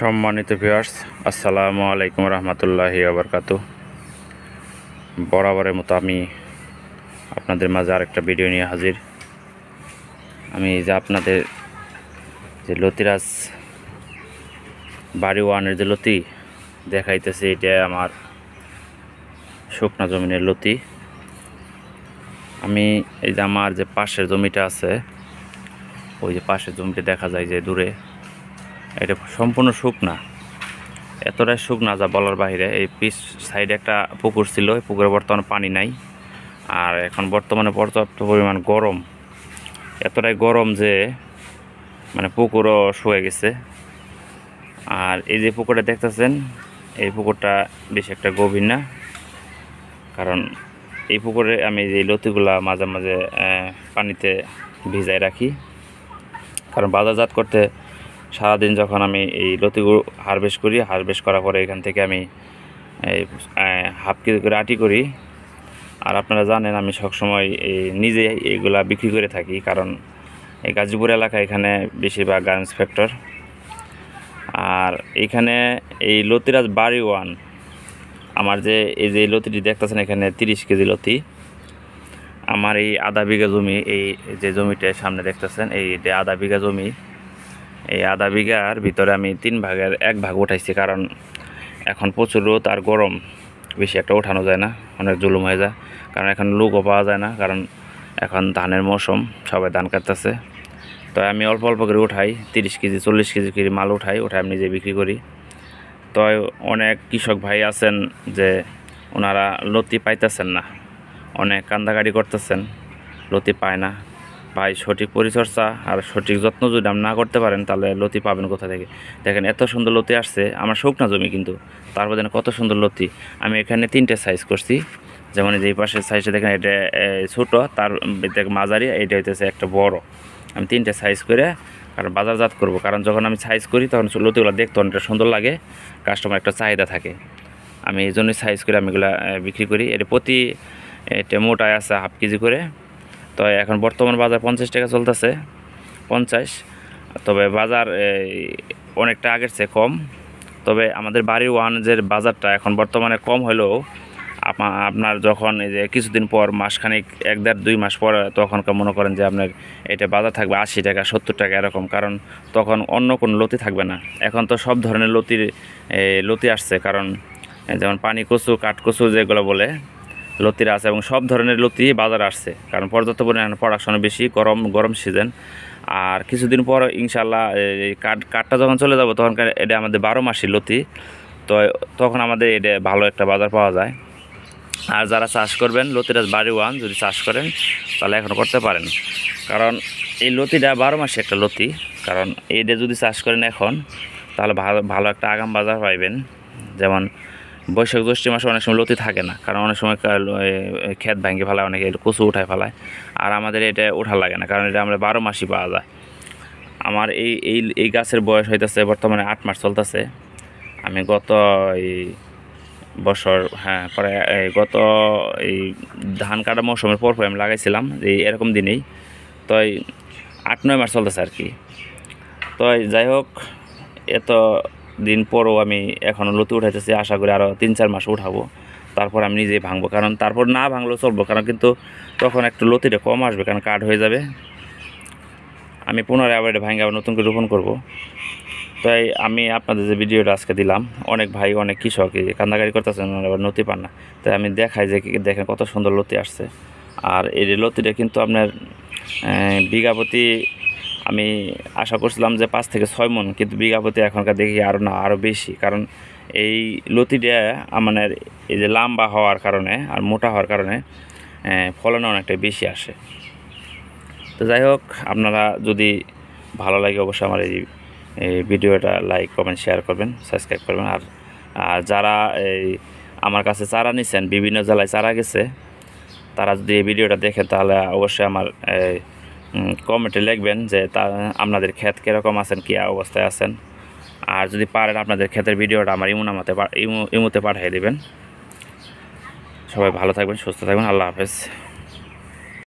সম্মানিত ভিওয়ার্স আসসালামু আলাইকুম রহমতুল্লাহি আবরকাত বরাবরের মতো আমি আপনাদের মাঝে আরেকটা ভিডিও নিয়ে হাজির আমি যে আপনাদের যে লতিরাজ বাড়ি ওয়ানের যে লতি দেখাইতেছে এটা আমার শুকনা জমিনের লতি আমি এই যে আমার যে পাশের জমিটা আছে ওই যে পাশের জমিটা দেখা যায় যে দূরে এটা সম্পূর্ণ শুকনা এতটাই শুকনা যা বলার বাহিরে এই পিস সাইডে একটা পুকুর ছিল এই পুকুরে বর্তমানে পানি নাই আর এখন বর্তমানে পর্যাপ্ত পরিমাণ গরম এতটাই গরম যে মানে পুকুরও শুয়ে গেছে আর এই যে পুকুরটা দেখতেছেন এই পুকুরটা বেশ একটা গভীর না কারণ এই পুকুরে আমি যে লতিগুলা মাঝে মাঝে পানিতে ভিজায় রাখি কারণ বাজারজাত করতে সারাদিন যখন আমি এই লতিগুলো হারভেস্ট করি হারভেস্ট করার পরে এখান থেকে আমি হাফ কেজি করে আটি করি আর আপনারা জানেন আমি সবসময় নিজে এইগুলা বিক্রি করে থাকি কারণ এই গাজীপুর এলাকা এখানে বেশিরভাগ গার্মেন্টস ফ্যাক্টর আর এখানে এই লতিরাজ বাড়ি ওয়ান আমার যে এই যে লতিটি দেখতেছেন এখানে তিরিশ কেজি লতি আমার এই আধা বিঘা জমি এই যে জমিটা সামনে দেখতেছেন এই আধা বিঘা জমি এই আধা বিঘার ভিতরে আমি তিন ভাগের এক ভাগ উঠাইছি কারণ এখন প্রচুর রোদ আর গরম বেশি একটা ওঠানো যায় না অনেক জুলুম হয়ে যায় কারণ এখন লুকও পাওয়া যায় না কারণ এখন ধানের মৌসুম সবাই ধান কাটতেছে তো আমি অল্প অল্প করে উঠাই তিরিশ কেজি চল্লিশ কেজি করে মাল উঠাই উঠাই আমি নিজে বিক্রি করি তো অনেক কৃষক ভাই আছেন যে ওনারা লতি পাইতেছেন না অনেক কান্দাকাড়ি করতেছেন লতি পায় না ভাই সঠিক পরিচর্যা আর সঠিক যত্ন যদি আপনি না করতে পারেন তাহলে লতি পাবেন কোথা থেকে দেখেন এত সুন্দর লতি আসছে আমার শুকনা জমি কিন্তু তারপর দেখেন কত সুন্দর লতি আমি এখানে তিনটে সাইজ করছি যেমন যে পাশের সাইজে দেখেন এটা ছোটো তার মাঝারি এটা হইতেছে একটা বড় আমি তিনটে সাইজ করে কারণ বাজারজাত করব কারণ যখন আমি সাইজ করি তখন লতিগুলো দেখতে অনেকটা সুন্দর লাগে কাস্টমার একটা চাহিদা থাকে আমি এই জন্যই সাইজ করে আমি এগুলো বিক্রি করি এটা প্রতি এটা মোটায় আছে হাফ কেজি করে তো এখন বর্তমান বাজার পঞ্চাশ টাকা চলতেছে পঞ্চাশ তবে বাজার অনেকটা আগের চেয়ে কম তবে আমাদের বাড়ি ওয়ানজের বাজারটা এখন বর্তমানে কম হলেও আপনার যখন এই যে কিছুদিন পর মাসখানিক এক দেড় দুই মাস পর তখনকার মনে করেন যে আপনার এটা বাজার থাকবে আশি টাকা সত্তর টাকা এরকম কারণ তখন অন্য কোনো লতি থাকবে না এখন তো সব ধরনের লতির লতি আসছে কারণ যেমন পানি কচু কাঠ কচু যেগুলো বলে লতির আছে এবং সব ধরনের লতি বাজার আসছে কারণ পর্যাপ্ত পরিমাণে প্রোডাকশন বেশি গরম গরম সিজন আর কিছুদিন পর ইনশাল্লাহ এই কাঠ কাঠটা যখন চলে যাবো তখন এটা আমাদের বারো মাসের লতি তো তখন আমাদের এটা ভালো একটা বাজার পাওয়া যায় আর যারা চাষ করবেন লতিটা বাড়ি ওয়ান যদি চাষ করেন তাহলে এখন করতে পারেন কারণ এই লতিটা বারো মাসে একটা লতি কারণ এটা যদি চাষ করেন এখন তাহলে ভালো ভালো একটা আগাম বাজার পাইবেন যেমন বৈশাখ জ্যৈষ্ঠ মাসে অনেক সময় লতি থাকে না কারণ অনেক সময় ক্ষেত ভাঙে ফেলায় অনেকে কচু উঠায় ফেলায় আর আমাদের এটা ওঠা লাগে না কারণ এটা আমরা বারো মাসই পাওয়া যায় আমার এই এই এই গাছের বয়স হইতেছে বর্তমানে আট মাস চলতেছে আমি গত এই বছর হ্যাঁ পরে গত এই ধান কাটা মৌসুমের পর আমি লাগাইছিলাম এই এরকম দিনেই তো আট নয় মাস চলতেছে আর কি তো যাই হোক এত দিন পরও আমি এখনও লতু উঠাইতেছি আশা করি আরও তিন চার মাস উঠাবো তারপর আমি নিজেই ভাঙবো কারণ তারপর না ভাঙলেও চলবো কারণ কিন্তু তখন একটু লতিটা কম আসবে কারণ কাঠ হয়ে যাবে আমি পুনরায় আবার এটা ভাঙে আবার নতুন করে রোপণ করবো তাই আমি আপনাদের যে ভিডিওটা আজকে দিলাম অনেক ভাই অনেক কৃষক কান্দাকারি করতেছেন আবার নতি পান না তাই আমি দেখাই যে দেখেন কত সুন্দর লতি আসছে আর এই লতিটা কিন্তু আপনার বিঘাপতি আমি আশা করছিলাম যে পাঁচ থেকে ছয় মন কিন্তু বিঘাপতি এখনকার দেখি আরও না আরও বেশি কারণ এই লতিটা আমাদের এই যে লাম্বা হওয়ার কারণে আর মোটা হওয়ার কারণে ফলন অনেকটা বেশি আসে তো যাই হোক আপনারা যদি ভালো লাগে অবশ্যই আমার এই ভিডিওটা লাইক কমেন্ট শেয়ার করবেন সাবস্ক্রাইব করবেন আর আর যারা এই আমার কাছে চারা নিছেন বিভিন্ন জেলায় চারা গেছে তারা যদি এই ভিডিওটা দেখেন তাহলে অবশ্যই আমার কমেন্টে লিখবেন যে তা আপনাদের ক্ষেত কীরকম আছেন কী অবস্থায় আছেন আর যদি পারেন আপনাদের ক্ষেতের ভিডিওটা আমার ইমুনামাতে ইমু ইমুতে পাঠিয়ে দেবেন সবাই ভালো থাকবেন সুস্থ থাকবেন আল্লাহ হাফেজ